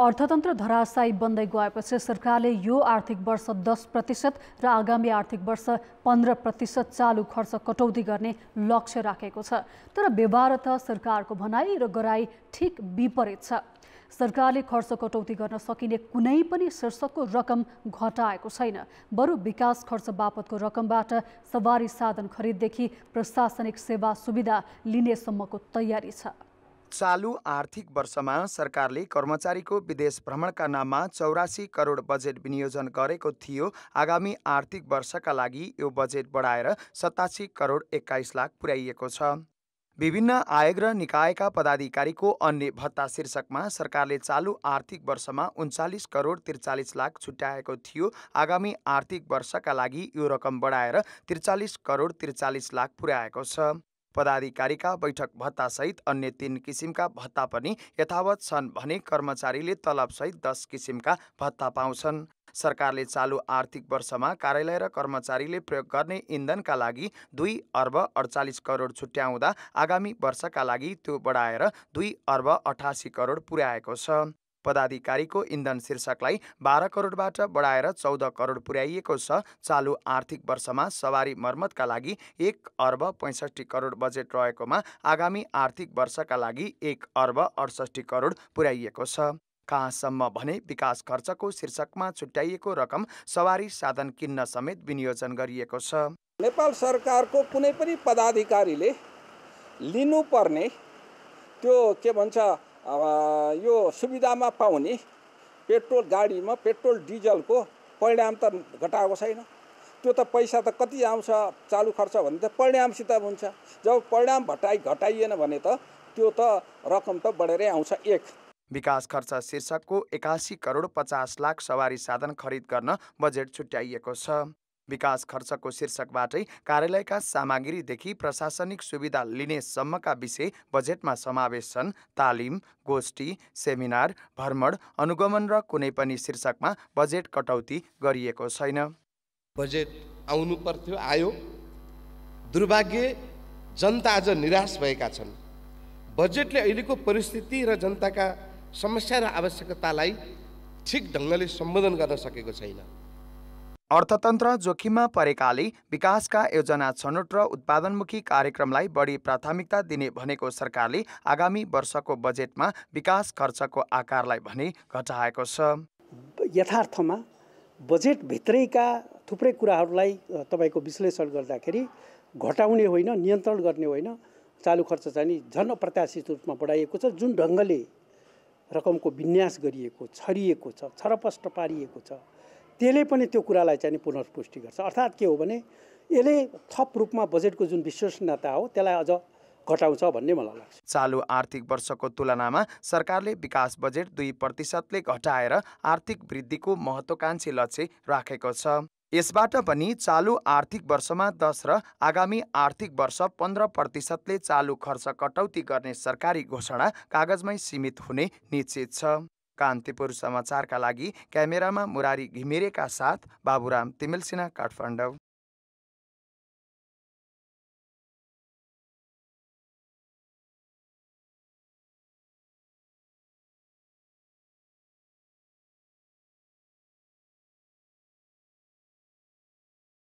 अर्थतन्त्र धराशायी बन्दै गएपछि सरकारले यो आर्थिक वर्ष दस प्रतिशत र आगामी आर्थिक वर्ष पन्ध्र प्रतिशत चालु खर्च कटौती गर्ने लक्ष्य राखेको छ तर व्यवहारत सरकारको भनाई र गराई ठिक विपरीत छ सरकारले खर्च कटौती गर्न सकिने कुनै पनि शीर्षकको रकम घटाएको छैन बरु विकास खर्च बापतको रकमबाट सवारी साधन खरिददेखि प्रशासनिक सेवा सुविधा लिनेसम्मको तयारी छ चालु आर्थिक वर्षमा सरकारले कर्मचारीको विदेश भ्रमणका नाममा चौरासी करोड बजेट विनियोजन गरेको थियो आगामी आर्थिक वर्षका लागि यो बजेट बढाएर सतासी करोड एक्काइस लाख पुर्याइएको छ विभिन्न आयोग र निकायका पदाधिकारीको अन्य भत्ता शीर्षकमा सरकारले चालु आर्थिक वर्षमा उन्चालिस करोड त्रिचालिस लाख छुट्याएको थियो आगामी आर्थिक वर्षका लागि यो रकम बढाएर त्रिचालिस करोड त्रिचालिस लाख पुर्याएको छ पदाधिकारीका बैठक भत्तासहित अन्य तीन किसिमका भत्ता पनि यथावत छन् भने कर्मचारीले तलबसहित दस किसिमका भत्ता पाउँछन् सरकारले चालु आर्थिक वर्षमा कार्यालय र कर्मचारीले प्रयोग गर्ने इन्धनका लागि दुई अर्ब अडचालिस करोड छुट्याउँदा आगामी वर्षका लागि त्यो बढाएर दुई अर्ब अठासी करोड पुर्याएको छ पदाधिकारीको इन्धन शीर्षकलाई बाह्र करोडबाट बढाएर चौध करोड पुर्याइएको छ चालु आर्थिक वर्षमा सवारी मर्मतका लागि एक अर्ब पैँसठी करोड बजेट रहेकोमा आगामी आर्थिक वर्षका लागि एक अर्ब अडसठी करोड पुर्याइएको छ कहाँसम्म भने विकास खर्चको शीर्षकमा छुट्याइएको रकम सवारी साधन किन्न समेत विनियोजन गरिएको छ नेपाल सरकारको कुनै पनि पदाधिकारीले लिनुपर्ने त्यो के भन्छ अब यो सुविधामा पाउने पेट्रोल गाडीमा पेट्रोल डिजलको परिणाम त घटाएको छैन त्यो त पैसा त कति आउँछ चालु खर्च भने त परिणामसित हुन्छ जब परिणाम घटाइ घटाइएन भने त त्यो त रकम त बढेरै आउँछ एक विकास खर्च शीर्षकको एकासी करोड पचास लाख सवारी साधन खरिद गर्न बजेट छुट्याइएको छ विकास खर्चको शीर्षकबाटै कार्यालयका सामग्रीदेखि प्रशासनिक सुविधा लिनेसम्मका विषय बजेटमा समावेश छन् तालिम गोष्ठी सेमिनार भ्रमण अनुगमन र कुनै पनि शीर्षकमा बजेट कटौती गरिएको छैन बजेट आउनु पर्थ्यो आयो दुर्भाग्य जनता आज निराश भएका छन् बजेटले अहिलेको परिस्थिति र जनताका समस्या र आवश्यकतालाई ठिक ढङ्गले सम्बोधन गर्न सकेको छैन अर्थतन्त्र जोखिममा परेकाले विकासका योजना छनौट र उत्पादनमुखी कार्यक्रमलाई बढी प्राथमिकता दिने भनेको सरकारले आगामी वर्षको बजेटमा विकास खर्चको आकारलाई भने घटाएको छ यथार्थमा बजेटभित्रैका थुप्रै कुराहरूलाई तपाईँको विश्लेषण गर्दाखेरि घटाउने होइन नियन्त्रण गर्ने होइन चालु खर्च चाहिँ झन् अप्रत्याशित रूपमा बढाइएको छ जुन ढङ्गले रकमको विन्यास गरिएको छरिएको छ छरपष्ट पारिएको छ त्यसले पनि त्यो कुरालाई चाहिँ पुनर्पुष्टि गर्छ अर्थात् के हो भने यसले थप रूपमा बजेटको जुन विश्वसनीयता हो त्यसलाई अझ घटाउँछ भन्ने मलाई लाग्छ चालु आर्थिक वर्षको तुलनामा सरकारले विकास बजेट दुई प्रतिशतले घटाएर आर्थिक वृद्धिको महत्त्वकांक्षी लक्ष्य राखेको छ यसबाट पनि चालु आर्थिक वर्षमा दस र आगामी आर्थिक वर्ष पन्ध्र प्रतिशतले चालु खर्च कटौती गर्ने सरकारी घोषणा कागजमै सीमित हुने निश्चित छ कांतिपुर का लगी कैमेरा में मुरारी का साथ बाबूराम तिमिल सिन्हा काठमाडौँ